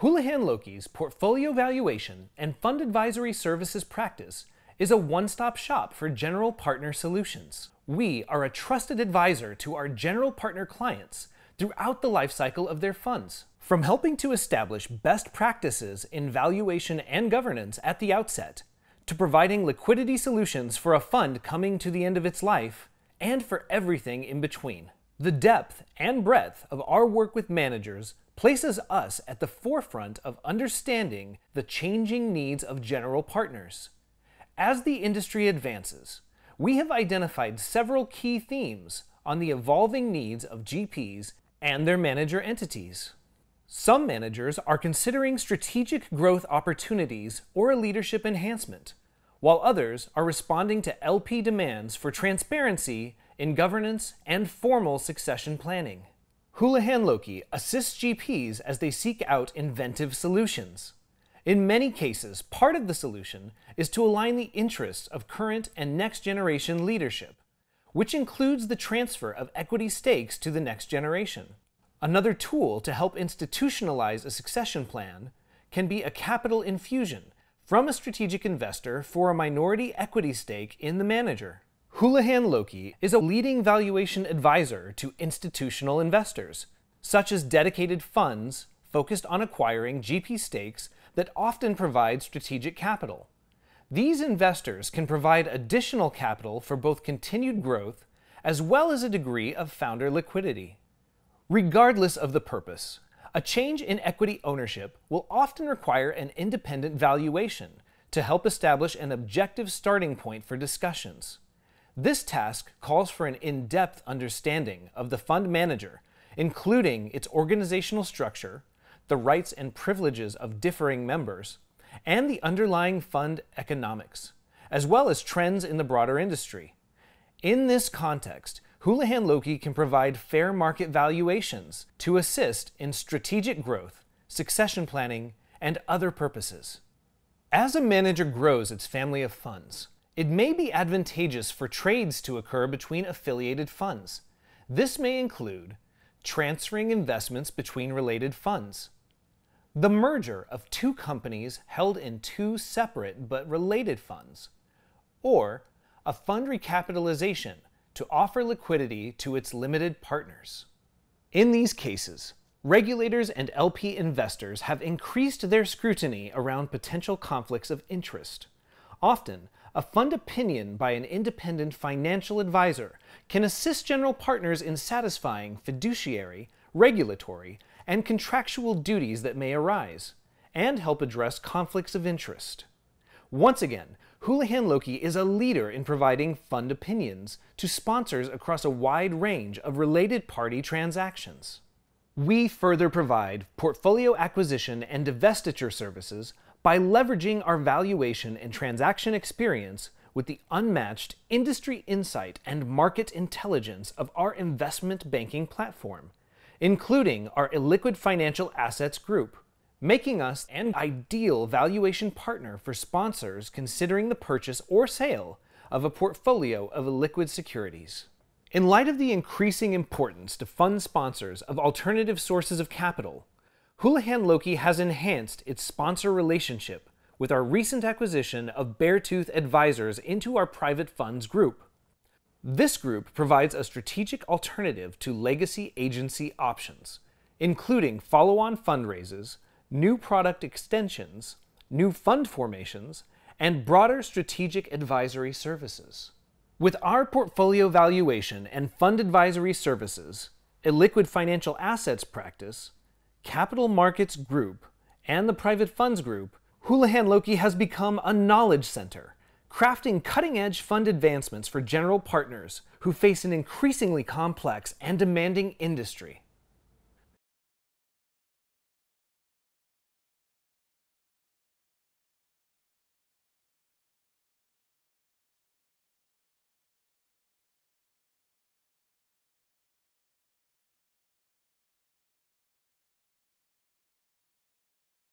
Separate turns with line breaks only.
Houlihan Loki's portfolio valuation and fund advisory services practice is a one stop shop for general partner solutions. We are a trusted advisor to our general partner clients throughout the lifecycle of their funds. From helping to establish best practices in valuation and governance at the outset, to providing liquidity solutions for a fund coming to the end of its life, and for everything in between. The depth and breadth of our work with managers places us at the forefront of understanding the changing needs of general partners. As the industry advances, we have identified several key themes on the evolving needs of GPs and their manager entities. Some managers are considering strategic growth opportunities or leadership enhancement, while others are responding to LP demands for transparency in governance and formal succession planning. Houlihan Loki assists GPs as they seek out inventive solutions. In many cases, part of the solution is to align the interests of current and next generation leadership, which includes the transfer of equity stakes to the next generation. Another tool to help institutionalize a succession plan can be a capital infusion from a strategic investor for a minority equity stake in the manager. Houlihan Loki is a leading valuation advisor to institutional investors, such as dedicated funds focused on acquiring GP stakes that often provide strategic capital. These investors can provide additional capital for both continued growth as well as a degree of founder liquidity. Regardless of the purpose, a change in equity ownership will often require an independent valuation to help establish an objective starting point for discussions. This task calls for an in depth understanding of the fund manager, including its organizational structure, the rights and privileges of differing members, and the underlying fund economics, as well as trends in the broader industry. In this context, Houlihan Loki can provide fair market valuations to assist in strategic growth, succession planning, and other purposes. As a manager grows its family of funds, it may be advantageous for trades to occur between affiliated funds. This may include transferring investments between related funds, the merger of two companies held in two separate but related funds, or a fund recapitalization to offer liquidity to its limited partners. In these cases, regulators and LP investors have increased their scrutiny around potential conflicts of interest. Often, a fund opinion by an independent financial advisor can assist general partners in satisfying fiduciary, regulatory, and contractual duties that may arise, and help address conflicts of interest. Once again, Houlihan Loki is a leader in providing fund opinions to sponsors across a wide range of related party transactions. We further provide portfolio acquisition and divestiture services by leveraging our valuation and transaction experience with the unmatched industry insight and market intelligence of our investment banking platform, including our illiquid financial assets group, making us an ideal valuation partner for sponsors considering the purchase or sale of a portfolio of illiquid securities. In light of the increasing importance to fund sponsors of alternative sources of capital, Houlihan Loki has enhanced its sponsor relationship with our recent acquisition of Beartooth Advisors into our private funds group. This group provides a strategic alternative to legacy agency options, including follow on fundraises, new product extensions, new fund formations, and broader strategic advisory services. With our portfolio valuation and fund advisory services, a liquid financial assets practice, Capital Markets Group and the Private Funds Group, Houlihan Loki has become a knowledge center, crafting cutting edge fund advancements for general partners who face an increasingly complex and demanding industry.